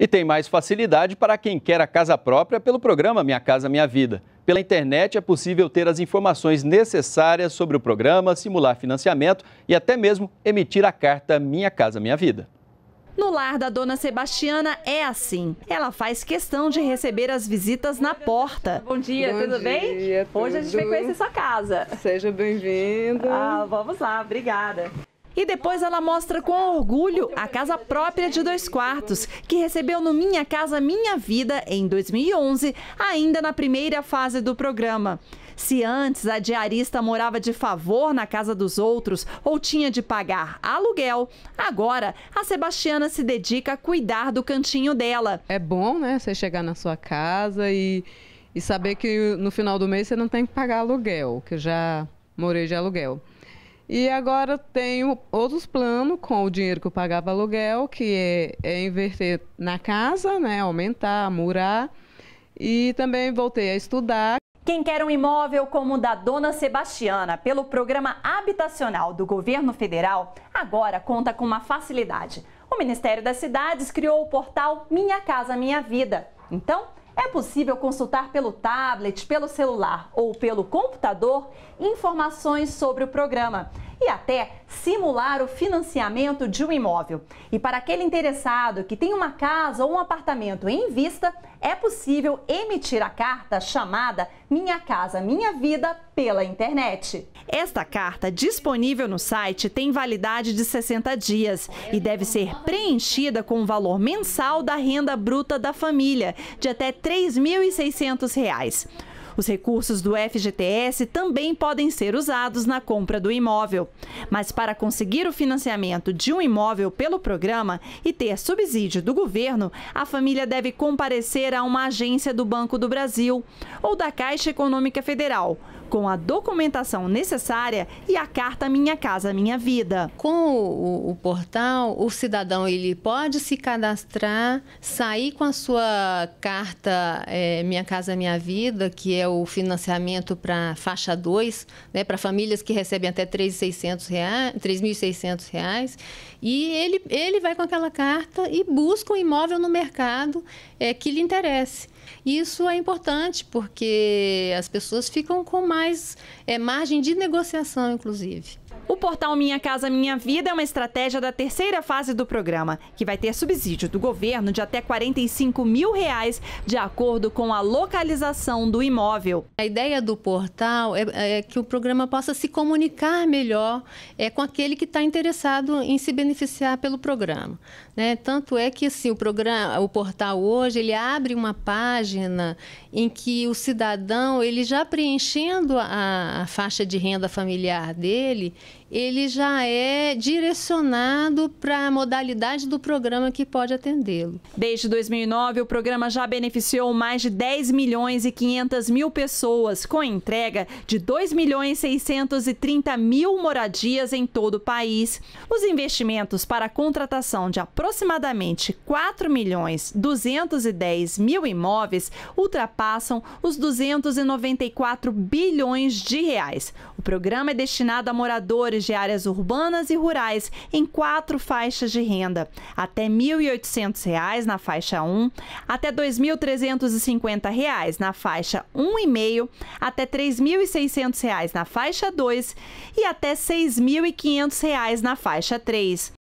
E tem mais facilidade para quem quer a casa própria pelo programa Minha Casa Minha Vida. Pela internet é possível ter as informações necessárias sobre o programa, simular financiamento e até mesmo emitir a carta Minha Casa Minha Vida. No lar da dona Sebastiana é assim. Ela faz questão de receber as visitas na porta. Bom dia, Bom tudo dia, bem? Tudo. Hoje a gente vai conhecer sua casa. Seja bem-vindo. Ah, vamos lá, obrigada. E depois ela mostra com orgulho a casa própria de dois quartos, que recebeu no Minha Casa Minha Vida em 2011, ainda na primeira fase do programa. Se antes a diarista morava de favor na casa dos outros ou tinha de pagar aluguel, agora a Sebastiana se dedica a cuidar do cantinho dela. É bom, né, você chegar na sua casa e, e saber que no final do mês você não tem que pagar aluguel, que eu já morei de aluguel. E agora tenho outros planos com o dinheiro que eu pagava aluguel, que é, é inverter na casa, né? Aumentar, murar. E também voltei a estudar. Quem quer um imóvel como o da Dona Sebastiana, pelo programa habitacional do governo federal, agora conta com uma facilidade. O Ministério das Cidades criou o portal Minha Casa Minha Vida. Então, é possível consultar pelo tablet, pelo celular ou pelo computador informações sobre o programa e até simular o financiamento de um imóvel. E para aquele interessado que tem uma casa ou um apartamento em vista, é possível emitir a carta chamada Minha Casa Minha Vida pela internet. Esta carta, disponível no site, tem validade de 60 dias e deve ser preenchida com o valor mensal da renda bruta da família, de até R$ 3.600. Os recursos do FGTS também podem ser usados na compra do imóvel. Mas para conseguir o financiamento de um imóvel pelo programa e ter subsídio do governo, a família deve comparecer a uma agência do Banco do Brasil ou da Caixa Econômica Federal, com a documentação necessária e a carta Minha Casa Minha Vida. Com o, o, portal, o cidadão ele pode se cadastrar, sair com a sua carta é, Minha Casa Minha Vida, que é o financiamento para faixa 2, né, para famílias que recebem até R$ 3.600. E ele, ele vai com aquela carta e busca um imóvel no mercado é, que lhe interesse. Isso é importante porque as pessoas ficam com mais é, margem de negociação, inclusive. O portal Minha Casa Minha Vida é uma estratégia da terceira fase do programa, que vai ter subsídio do governo de até 45 mil reais, de acordo com a localização do imóvel. A ideia do portal é, é que o programa possa se comunicar melhor é, com aquele que está interessado em se beneficiar pelo programa. Né? Tanto é que assim, o, programa, o portal hoje ele abre uma página em que o cidadão, ele já preenchendo a, a faixa de renda familiar dele, ele já é direcionado para a modalidade do programa que pode atendê-lo. Desde 2009, o programa já beneficiou mais de 10 milhões e 500 mil pessoas, com entrega de 2 milhões 630 mil moradias em todo o país. Os investimentos para a contratação de aproximadamente 4 milhões 210 mil imóveis ultrapassam os 294 bilhões de reais. O programa é destinado a moradores moradores de áreas urbanas e rurais em quatro faixas de renda: até R$ 1.800 na faixa 1, até R$ 2.350 na faixa 1,5, até R$ 3.600 na faixa 2 e até R$ 6.500 na faixa 3.